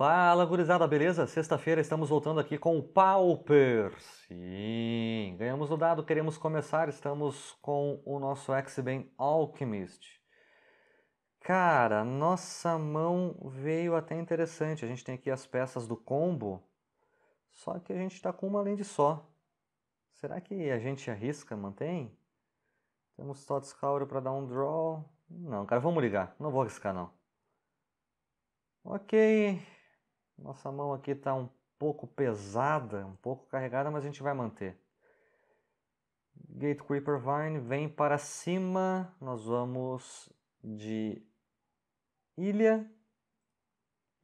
Fala, gurizada, beleza? Sexta-feira estamos voltando aqui com o Pauper. Sim, ganhamos no dado, queremos começar. Estamos com o nosso x ben Alchemist. Cara, nossa mão veio até interessante. A gente tem aqui as peças do combo, só que a gente está com uma além de só. Será que a gente arrisca, mantém? Temos Todd Cauro para dar um draw. Não, cara, vamos ligar. Não vou arriscar, não. Ok, nossa mão aqui está um pouco pesada, um pouco carregada, mas a gente vai manter. Gate Creeper Vine vem para cima. Nós vamos de ilha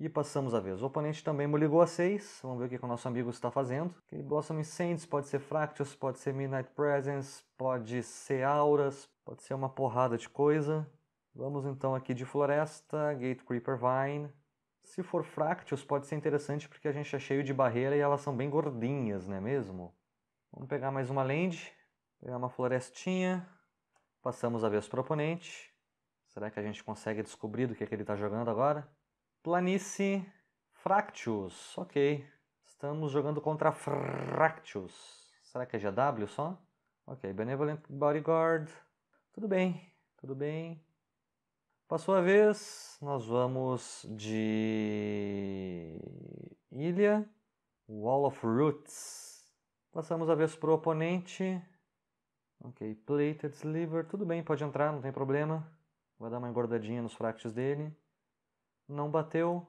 e passamos a vez. O oponente também ligou a 6. Vamos ver o que, o nosso amigo está fazendo. Aquele Blossom Incendies pode ser Fractus, pode ser Midnight Presence, pode ser Auras, pode ser uma porrada de coisa. Vamos então aqui de Floresta, Gate Creeper Vine. Se for Fractals, pode ser interessante porque a gente é cheio de barreira e elas são bem gordinhas, não é mesmo? Vamos pegar mais uma land, pegar uma florestinha, passamos a vez para o Será que a gente consegue descobrir do que, é que ele está jogando agora? Planície Fractius, ok. Estamos jogando contra Fractius. Será que é GW só? Ok, Benevolent Bodyguard. Tudo bem, tudo bem. Passou a vez, nós vamos de Ilha, Wall of Roots. Passamos a vez para o oponente. Ok, Plated Sliver, tudo bem, pode entrar, não tem problema. Vai dar uma engordadinha nos fractos dele. Não bateu.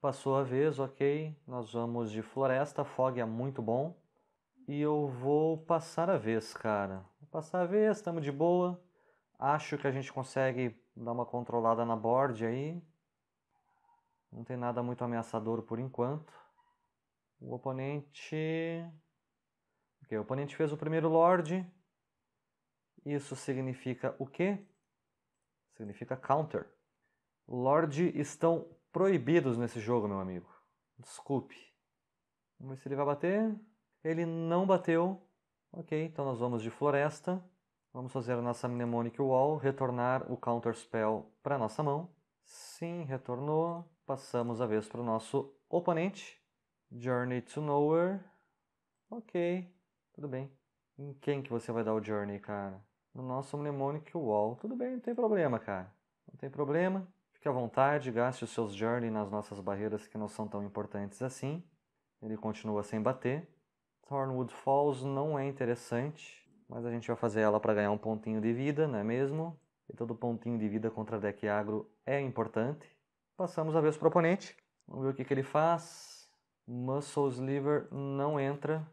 Passou a vez, ok. Nós vamos de Floresta, Fog é muito bom. E eu vou passar a vez, cara. Vou passar a vez, estamos de boa. Acho que a gente consegue dar uma controlada na board aí. Não tem nada muito ameaçador por enquanto. O oponente. Ok, o oponente fez o primeiro Lorde. Isso significa o quê? Significa counter. Lorde estão proibidos nesse jogo, meu amigo. Desculpe. Vamos ver se ele vai bater. Ele não bateu. Ok, então nós vamos de floresta. Vamos fazer a nossa Mnemonic Wall, retornar o Counter Spell para a nossa mão. Sim, retornou. Passamos a vez para o nosso oponente. Journey to Nowhere. Ok, tudo bem. Em quem que você vai dar o Journey, cara? No nosso Mnemonic Wall. Tudo bem, não tem problema, cara. Não tem problema. Fique à vontade, gaste os seus Journey nas nossas barreiras que não são tão importantes assim. Ele continua sem bater. Thornwood Falls não é interessante. Mas a gente vai fazer ela para ganhar um pontinho de vida, não é mesmo? E todo pontinho de vida contra deck agro é importante. Passamos a ver os proponentes. Vamos ver o que, que ele faz. Muscle Sliver não entra.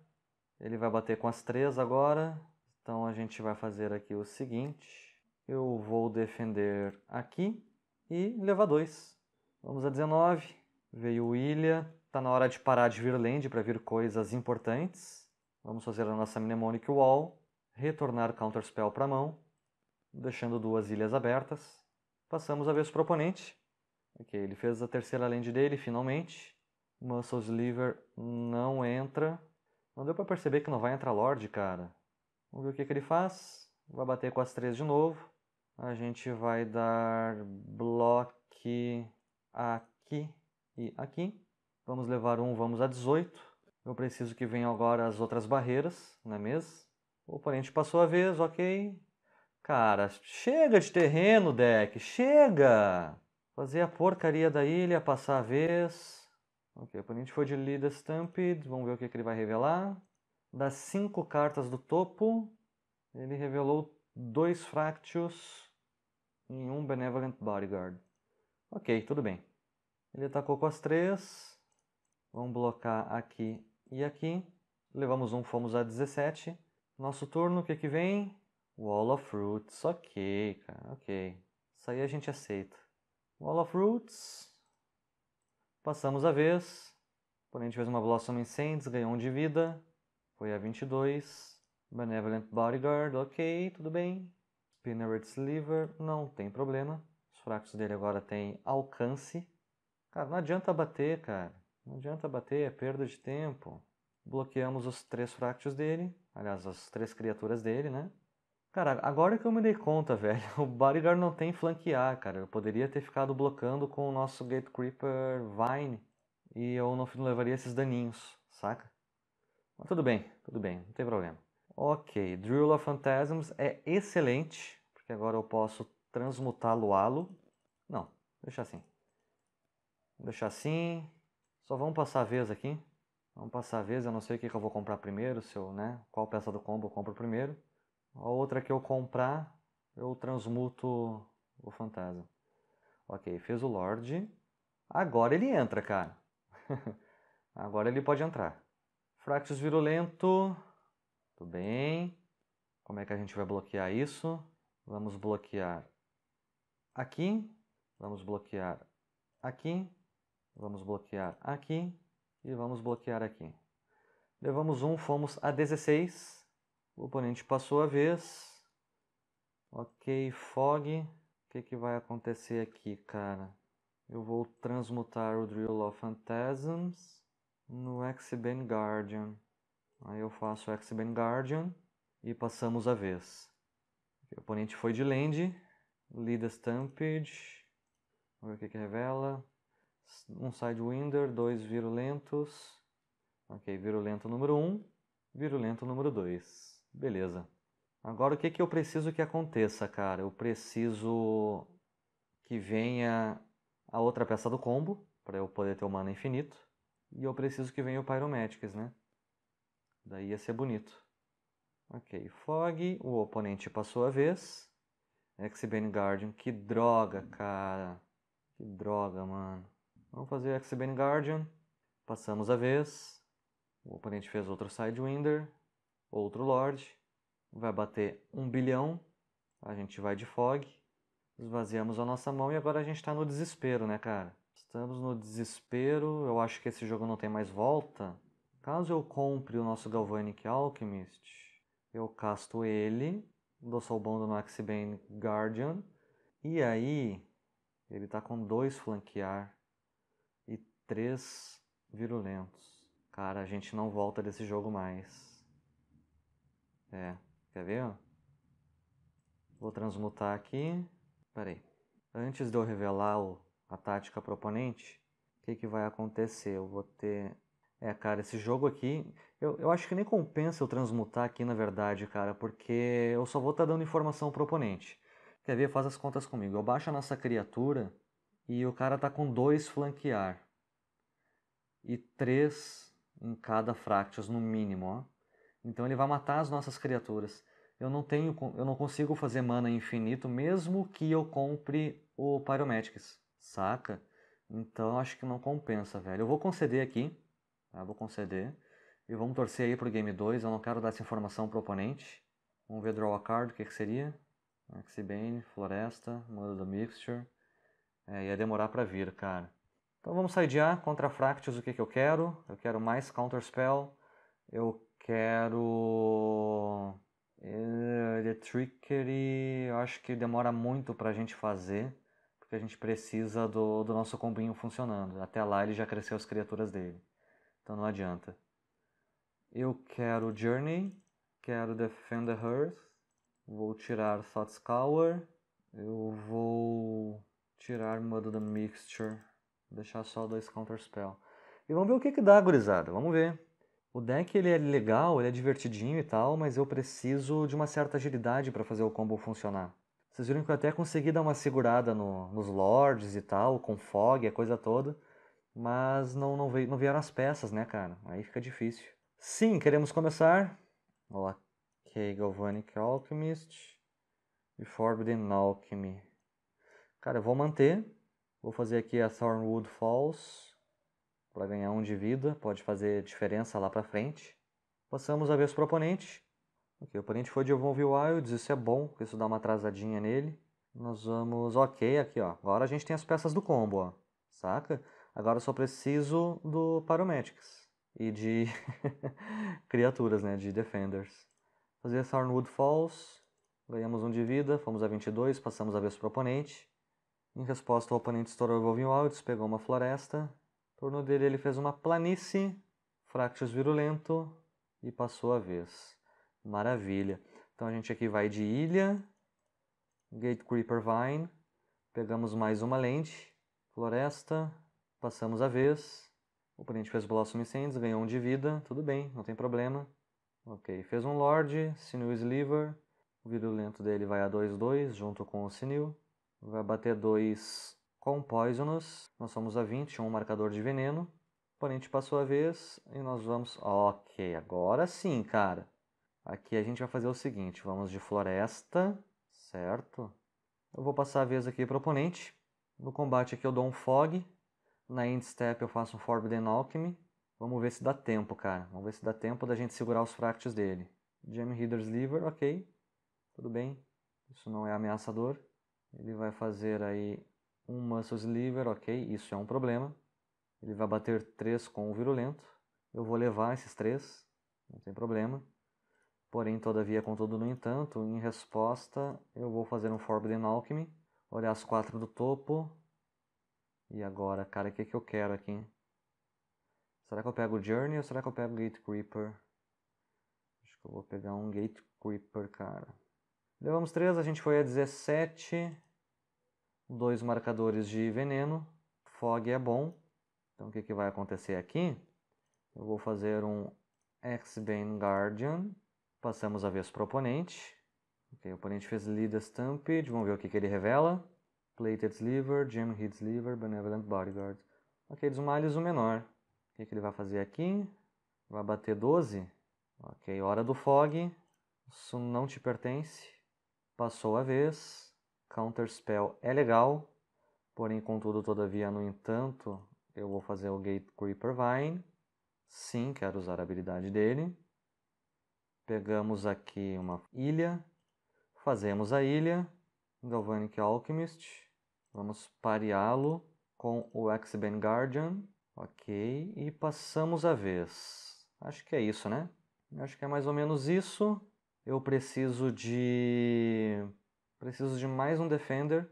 Ele vai bater com as três agora. Então a gente vai fazer aqui o seguinte. Eu vou defender aqui e levar dois. Vamos a 19. Veio Ilha. Tá na hora de parar de vir land para vir coisas importantes. Vamos fazer a nossa mnemonic wall retornar Counterspell para a mão, deixando duas ilhas abertas. Passamos a vez o proponente. Ok, ele fez a terceira land dele finalmente. Muscle Sliver não entra. Não deu para perceber que não vai entrar Lorde, cara. Vamos ver o que, que ele faz. Vai bater com as três de novo. A gente vai dar bloque aqui e aqui. Vamos levar um, vamos a 18. Eu preciso que venham agora as outras barreiras na é mesa. O oponente passou a vez, ok. Cara, chega de terreno, deck, chega! Fazer a porcaria da ilha, passar a vez. Ok, o oponente foi de Lida Stampede, vamos ver o que, que ele vai revelar. Das cinco cartas do topo, ele revelou dois Fractious e um Benevolent Bodyguard. Ok, tudo bem. Ele atacou com as três. Vamos blocar aqui e aqui. Levamos um, fomos a 17. Nosso turno, o que é que vem? Wall of Roots, ok, cara, ok. Isso aí a gente aceita. Wall of Roots. Passamos a vez. a gente fez uma Blossom Incendies, ganhou um de vida. Foi a 22. Benevolent Bodyguard, ok, tudo bem. Spinneret Sliver, não tem problema. Os fracos dele agora têm alcance. Cara, não adianta bater, cara. Não adianta bater, é perda de tempo. Bloqueamos os três fractos dele. Aliás, as três criaturas dele, né? Cara, agora que eu me dei conta, velho, o Barigar não tem flanquear, cara. Eu poderia ter ficado blocando com o nosso Gate Creeper Vine e eu não levaria esses daninhos, saca? Mas tudo bem, tudo bem, não tem problema. Ok, Drill of Phantasms é excelente, porque agora eu posso transmutá-lo Não, deixa assim. Deixar assim. Só vamos passar a vez aqui. Vamos passar a vez, eu não sei o que, eu vou comprar primeiro, se eu, né, qual peça do combo eu compro primeiro. A outra que eu comprar, eu transmuto o fantasma. Ok, fez o Lorde. Agora ele entra, cara. Agora ele pode entrar. Fractus Virulento. Tudo bem. Como é que a gente vai bloquear isso? Vamos bloquear aqui. Vamos bloquear aqui. Vamos bloquear aqui. E vamos bloquear aqui. Levamos 1, um, fomos a 16. O oponente passou a vez. Ok, Fog. O que, que vai acontecer aqui, cara? Eu vou transmutar o Drill of Phantasms no X-Ben Guardian. Aí eu faço X-Ben Guardian e passamos a vez. O oponente foi de land, Lida Stampede, vamos ver o que, que revela um sidewinder, dois virulentos. Ok, virulento número 1, um, virulento número 2. Beleza. Agora o que, que eu preciso que aconteça, cara? Eu preciso que venha a outra peça do combo, para eu poder ter o mana infinito. E eu preciso que venha o Pyromatics, né? Daí ia ser bonito. Ok, Fog, o oponente passou a vez. X-Bane Guardian, que droga, cara. Que droga, mano. Vamos fazer X-Bane Guardian. Passamos a vez. O oponente fez outro Sidewinder. Outro Lord. Vai bater 1 bilhão. A gente vai de Fog. Esvaziamos a nossa mão e agora a gente está no desespero, né, cara? Estamos no desespero. Eu acho que esse jogo não tem mais volta. Caso eu compre o nosso Galvanic Alchemist, eu casto ele. Dou Soulbound no Axibane Guardian. E aí, ele está com dois flanquear. Três virulentos. Cara, a gente não volta desse jogo mais. É, quer ver? Vou transmutar aqui. Peraí. Antes de eu revelar o, a tática proponente, o que, que vai acontecer? Eu vou ter é, cara, esse jogo aqui, eu, eu acho que nem compensa eu transmutar aqui, na verdade, cara, porque eu só vou estar tá dando informação pro oponente. Quer ver? Faz as contas comigo. Eu baixo a nossa criatura e o cara tá com dois flanquear e 3 em cada Fractus, no mínimo. Ó. Então ele vai matar as nossas criaturas. Eu não tenho, eu não consigo fazer mana infinito, mesmo que eu compre o Pyromatics, saca? Então acho que não compensa, velho. Eu vou conceder aqui, tá? Vou conceder. E vamos torcer aí pro game 2, eu não quero dar essa informação pro oponente. Vamos ver draw a card, o que que seria? Axibane, Floresta, Manda do Mixture. É, ia demorar pra vir, cara. Então vamos sidear contra Fractus, o que, que eu quero? Eu quero mais Counterspell, eu quero... Eh, the Trickery, eu acho que demora muito para a gente fazer, porque a gente precisa do, do nosso combinho funcionando. Até lá ele já cresceu as criaturas dele, então não adianta. Eu quero Journey, quero Defend the Earth, vou tirar scour. eu vou tirar Mud of the Mixture. Vou deixar só dois Counterspell. E vamos ver o que, que dá, gurizada. Vamos ver. O deck ele é legal, ele é divertidinho e tal, mas eu preciso de uma certa agilidade para fazer o combo funcionar. Vocês viram que eu até consegui dar uma segurada no, nos Lords e tal, com Fog, a coisa toda, mas não, não, veio, não vieram as peças, né, cara? Aí fica difícil. Sim, queremos começar. Olá. Ok, Galvanic Alchemist e Forbidden Alchemy. Cara, eu vou manter, Vou fazer aqui a Thornwood Falls para ganhar um de vida, pode fazer diferença lá para frente. Passamos a vez o oponente. Ok, o oponente foi de Evolve Wilds, isso é bom, porque isso dá uma atrasadinha nele. Nós vamos, ok, aqui ó, agora a gente tem as peças do combo, ó, saca? Agora eu só preciso do Pyromatics e de criaturas, né, de Defenders. Fazer Thornwood Falls, ganhamos um de vida, fomos a 22, passamos a vez o oponente. Em resposta, o oponente estourou Wilds pegou uma floresta. Torno dele, ele fez uma planície, Fractus virulento e passou a vez. Maravilha. Então a gente aqui vai de ilha, Gate Creeper Vine, pegamos mais uma lente, floresta, passamos a vez. O oponente fez Blossom Incendies, ganhou um de vida, tudo bem, não tem problema. Ok, fez um Lorde, Sinew Sliver, o virulento dele vai a 2-2 junto com o Sinew. Vai bater 2 com Poisonous. Nós somos a 21, um marcador de veneno. O oponente passou a vez e nós vamos... Ok, agora sim, cara. Aqui a gente vai fazer o seguinte, vamos de floresta, certo? Eu vou passar a vez aqui para o oponente. No combate aqui eu dou um Fog. Na End Step eu faço um Forbidden Alchemy. Vamos ver se dá tempo, cara. Vamos ver se dá tempo da gente segurar os fractos dele. Gem Healer's Liver, ok. Tudo bem. Isso não é ameaçador. Ele vai fazer aí um muscle sliver, ok, isso é um problema. Ele vai bater 3 com o virulento. Eu vou levar esses 3, não tem problema. Porém, todavia, contudo, no entanto, em resposta, eu vou fazer um Forbidden Alchemy, olhar as 4 do topo. E agora, cara, o que, que eu quero aqui? Será que eu pego o Journey ou será que eu pego o Gate Creeper? Acho que eu vou pegar um Gate Creeper, cara. Levamos 3, a gente foi a 17. Dois marcadores de veneno. Fog é bom. Então o que, que vai acontecer aqui? Eu vou fazer um X-Bane Guardian. Passamos a vez para o oponente. Okay, o oponente fez Lida Stampede. Vamos ver o que, que ele revela. Plated Sliver, Gem Hit Sliver, Benevolent Bodyguard. Ok, dos o menor. O que, que ele vai fazer aqui? Vai bater 12. Ok, hora do Fog. Isso não te pertence. Passou a vez. Counterspell é legal. Porém, contudo, todavia, no entanto, eu vou fazer o Gate Creeper Vine. Sim, quero usar a habilidade dele. Pegamos aqui uma ilha. Fazemos a ilha. Galvanic Alchemist. Vamos pareá-lo com o X-Ben Guardian. Ok, e passamos a vez. Acho que é isso, né? Acho que é mais ou menos isso. Eu preciso de. Preciso de mais um defender.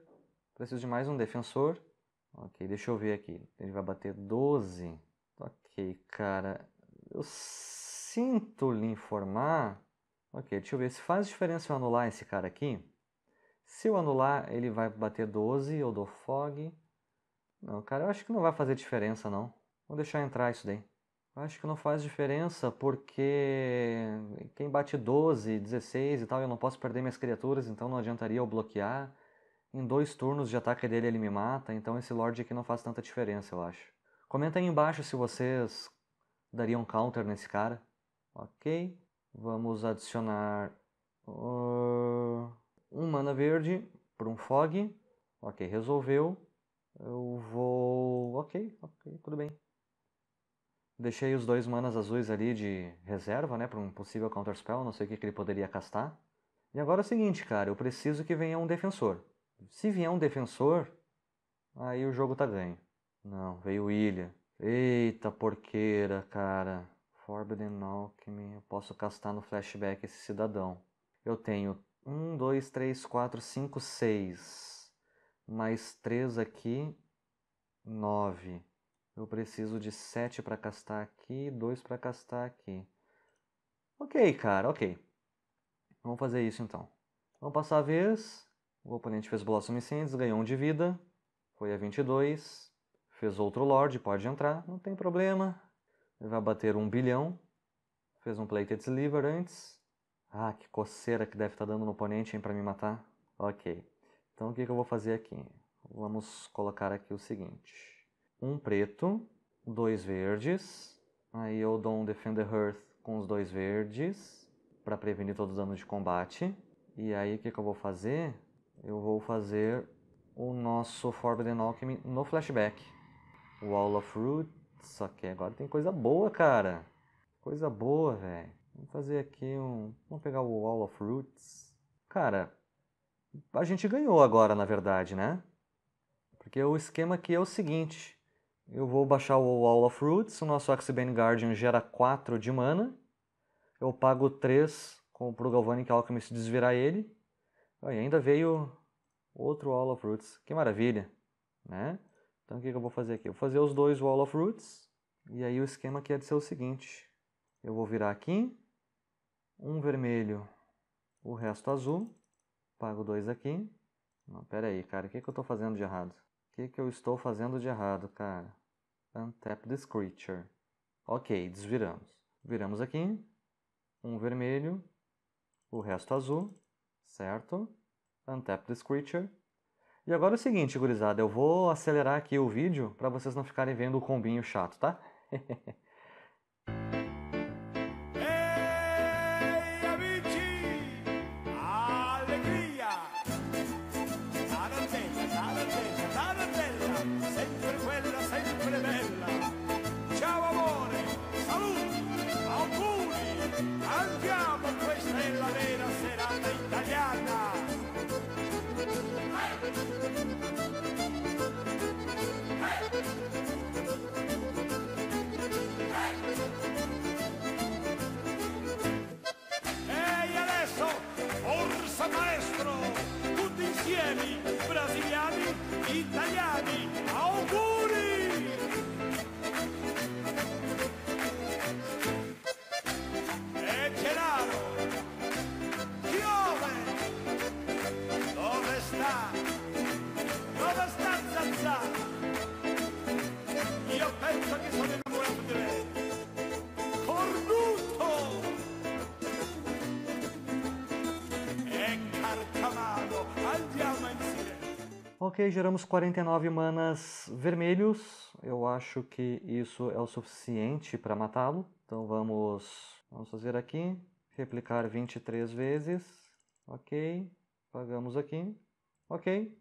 Preciso de mais um defensor. Ok, deixa eu ver aqui. Ele vai bater 12. Ok, cara. Eu sinto lhe informar. Ok, deixa eu ver. Se faz diferença eu anular esse cara aqui. Se eu anular, ele vai bater 12. Eu dou fog. Não, cara, eu acho que não vai fazer diferença, não. Vou deixar entrar isso daí. Acho que não faz diferença porque quem bate 12, 16 e tal, eu não posso perder minhas criaturas, então não adiantaria eu bloquear. Em dois turnos de ataque dele ele me mata, então esse Lorde aqui não faz tanta diferença, eu acho. Comenta aí embaixo se vocês dariam counter nesse cara. Ok, vamos adicionar uh, um mana verde para um Fog. Ok, resolveu. Eu vou... ok, ok, tudo bem. Deixei os dois manas azuis ali de reserva, né, Pra um possível counterspell, não sei o que, que ele poderia castar. E agora é o seguinte, cara, eu preciso que venha um defensor. Se vier um defensor, aí o jogo tá ganho. Não, veio Ilha. Eita porqueira, cara. Forbidden Alchemy, eu posso castar no flashback esse cidadão. Eu tenho 1, 2, 3, 4, 5, 6. Mais 3 aqui, 9. Eu preciso de 7 para castar aqui, 2 para castar aqui. Ok, cara, ok. Vamos fazer isso então. Vamos passar a vez. O oponente fez Blossom Incendies, ganhou 1 um de vida. Foi a 22. Fez outro Lorde, pode entrar, não tem problema. Ele vai bater 1 um bilhão. Fez um Plated Sliver antes. Ah, que coceira que deve estar tá dando no oponente, para me matar. Ok. Então o que, que eu vou fazer aqui? Vamos colocar aqui o seguinte um preto, dois verdes. Aí eu dou um Defender Hearth com os dois verdes para prevenir todos os danos de combate. E aí o que, que eu vou fazer? Eu vou fazer o nosso Forbidden Alchemy no flashback. Wall of Root. Só que agora tem coisa boa, cara. Coisa boa, velho. Vamos fazer aqui um. Vamos pegar o Wall of Roots. Cara, a gente ganhou agora, na verdade, né? Porque o esquema aqui é o seguinte: eu vou baixar o Wall of Roots, o nosso Band Guardian gera 4 de mana. Eu pago 3 o Galvanic Alchemist desvirar ele. E ainda veio outro Wall of Roots. Que maravilha, né? Então o que, eu vou fazer aqui? Eu vou fazer os dois Wall of Roots. E aí o esquema aqui é de ser o seguinte. Eu vou virar aqui. Um vermelho, o resto azul. Pago dois aqui. Não, pera aí, cara. O que, que eu estou fazendo de errado? que, que eu estou fazendo de errado, cara? Untap this creature. Ok, desviramos. Viramos aqui. Um vermelho. O resto azul. Certo? Untap this creature. E agora é o seguinte, gurizada. Eu vou acelerar aqui o vídeo para vocês não ficarem vendo o combinho chato, tá? Ok, geramos 49 manas vermelhos. Eu acho que isso é o suficiente para matá-lo. Então vamos, vamos fazer aqui. Replicar 23 vezes. Ok. Pagamos aqui. Ok.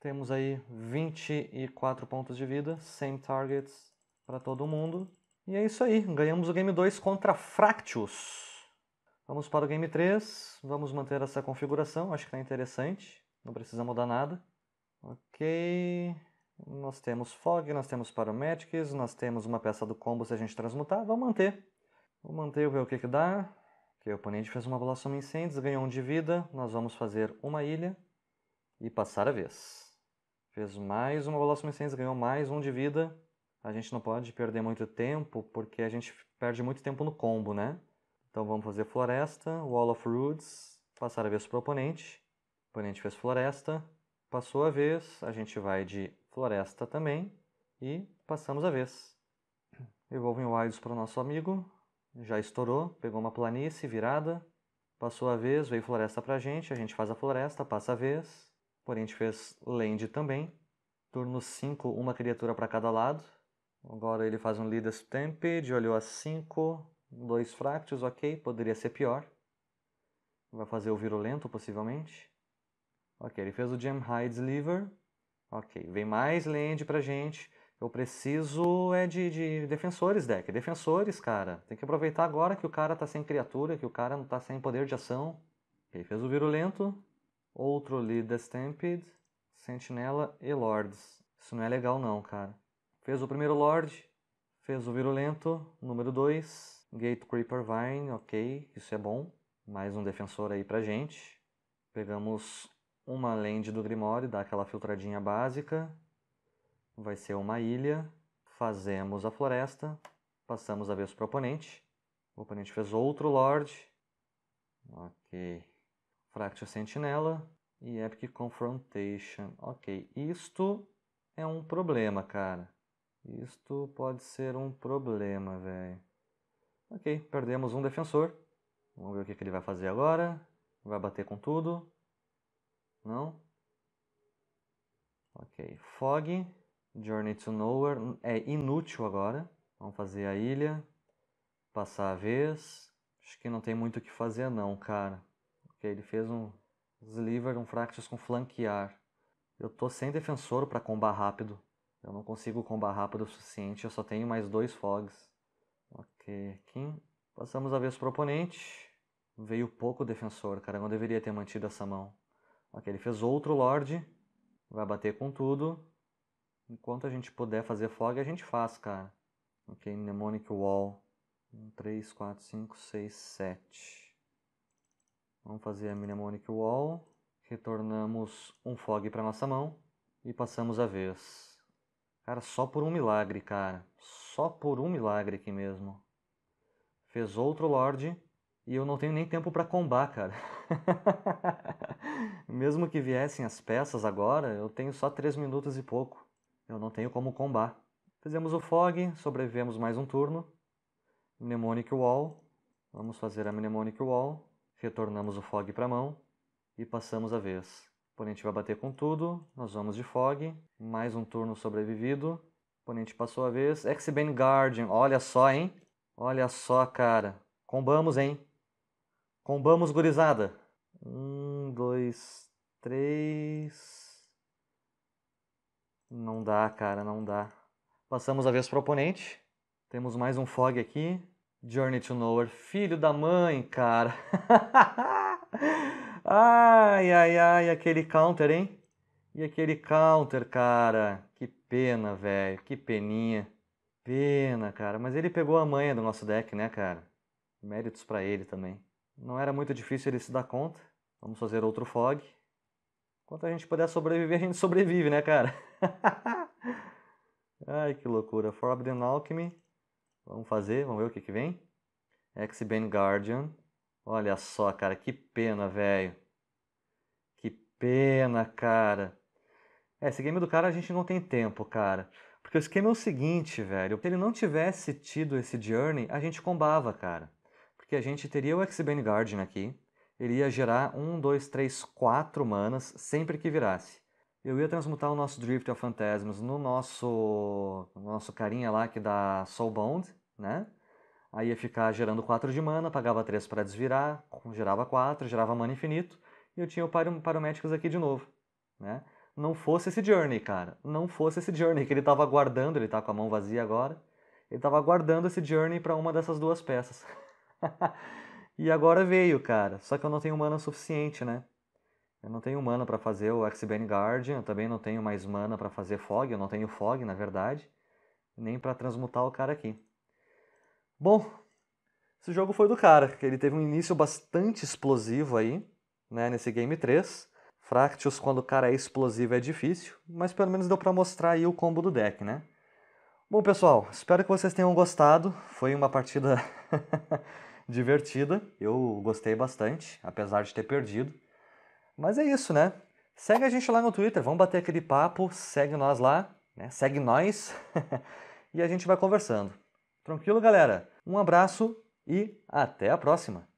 Temos aí 24 pontos de vida. Same targets para todo mundo. E é isso aí. Ganhamos o game 2 contra Fractus. Vamos para o game 3. Vamos manter essa configuração. Acho que está interessante. Não precisa mudar nada. Ok. Nós temos Fog, nós temos Paramedics, nós temos uma peça do combo se a gente transmutar. Vamos manter. Vou manter e ver o que, que dá. o oponente fez uma Blossom Incêndios, ganhou um de vida. Nós vamos fazer uma ilha e passar a vez. Fez mais uma Blossom Incêndios, ganhou mais um de vida. A gente não pode perder muito tempo, porque a gente perde muito tempo no combo, né? Então vamos fazer Floresta, Wall of Roots, passar a vez para o oponente. A gente fez floresta, passou a vez, a gente vai de floresta também e passamos a vez. em wilds para o nosso amigo, já estourou, pegou uma planície virada, passou a vez, veio floresta para a gente, a gente faz a floresta, passa a vez, porém a gente fez land também. Turno 5, uma criatura para cada lado. Agora ele faz um Leader Stampede, olhou a 5, dois fractos, ok, poderia ser pior. Vai fazer o Virulento, possivelmente. Ok, ele fez o gem high sliver. Ok, vem mais land pra gente. Eu preciso é de, de, defensores, deck. Defensores, cara. Tem que aproveitar agora que o cara tá sem criatura, que o cara não tá sem poder de ação. Ele fez o Virulento. Outro Lead Stamped, Sentinela e Lords. Isso não é legal não, cara. Fez o primeiro Lord. Fez o Virulento. Número 2. Gate Creeper Vine. Ok, isso é bom. Mais um defensor aí pra gente. Pegamos uma land do Grimório, dá aquela filtradinha básica, vai ser uma ilha, fazemos a floresta, passamos a vez para o oponente, o oponente fez outro Lorde, ok, Fractal Sentinela e Epic Confrontation, ok, isto é um problema, cara, isto pode ser um problema, velho. Ok, perdemos um defensor. Vamos ver o que, que ele vai fazer agora. Vai bater com tudo. Não? Ok. Fog, Journey to Nowhere, é inútil agora. Vamos fazer a ilha, passar a vez. Acho que não tem muito o que fazer não, cara. Ok, ele fez um sliver, um Fractus com flanquear. Eu tô sem defensor para combar rápido. Eu não consigo combar rápido o suficiente, eu só tenho mais dois fogs. Ok, aqui. Passamos a vez pro oponente. Veio pouco defensor, cara. Eu não deveria ter mantido essa mão. Ok, ele fez outro Lorde. Vai bater com tudo. Enquanto a gente puder fazer fog, a gente faz, cara. Ok, Mnemonic Wall. 1, 3, 4, 5, 6, 7. Vamos fazer a Mnemonic Wall. Retornamos um fog para nossa mão. E passamos a vez. Cara, só por um milagre, cara. Só por um milagre aqui mesmo. Fez outro Lorde e eu não tenho nem tempo para combar, cara. Mesmo que viessem as peças agora, eu tenho só três minutos e pouco. Eu não tenho como combar. Fizemos o fog, sobrevivemos mais um turno. Mnemonic Wall. Vamos fazer a Mnemonic Wall. Retornamos o fog para a mão e passamos a vez. O oponente vai bater com tudo, nós vamos de fog. Mais um turno sobrevivido. O oponente passou a vez. X-Bane Guardian, olha só, hein? Olha só, cara. Combamos, hein? Combamos, gurizada. Um, dois, três. Não dá, cara, não dá. Passamos a vez pro oponente. Temos mais um fog aqui. Journey to Nowhere. Filho da mãe, cara. ai, ai, ai, aquele counter, hein? E aquele counter, cara. Que pena, velho. Que peninha. Pena, cara. Mas ele pegou a manha do nosso deck, né, cara? Méritos para ele também. Não era muito difícil ele se dar conta. Vamos fazer outro fog. Enquanto a gente puder sobreviver, a gente sobrevive, né, cara? Ai, que loucura. Forbidden Alchemy. Vamos fazer, vamos ver o que, que vem. X-Ben Guardian. Olha só, cara, que pena, velho. Que pena, cara. É, esse game do cara a gente não tem tempo, cara. Porque o esquema é o seguinte, velho. Se ele não tivesse tido esse Journey, a gente combava, cara. Porque a gente teria o X-Bane Guardian aqui, ele ia gerar 1, 2, 3, 4 manas sempre que virasse. Eu ia transmutar o nosso Drift of Phantasms no nosso, no nosso carinha lá que dá Soulbound, né? Aí ia ficar gerando 4 de mana, pagava 3 para desvirar, gerava 4, gerava mana infinito, e eu tinha o Parométicos aqui de novo, né? Não fosse esse Journey, cara. Não fosse esse Journey que ele estava guardando, ele tá com a mão vazia agora. Ele estava guardando esse Journey para uma dessas duas peças. e agora veio, cara. Só que eu não tenho mana suficiente, né? Eu não tenho mana para fazer o x Ben Guardian, eu também não tenho mais mana para fazer Fog, eu não tenho Fog, na verdade, nem para transmutar o cara aqui. Bom, esse jogo foi do cara, ele teve um início bastante explosivo aí, né, nesse game 3. Fractus, quando o cara é explosivo, é difícil, mas pelo menos deu para mostrar aí o combo do deck, né? Bom, pessoal, espero que vocês tenham gostado. Foi uma partida divertida. Eu gostei bastante, apesar de ter perdido. Mas é isso, né? Segue a gente lá no Twitter, vamos bater aquele papo, segue nós lá, né? Segue nós e a gente vai conversando. Tranquilo, galera? Um abraço e até a próxima.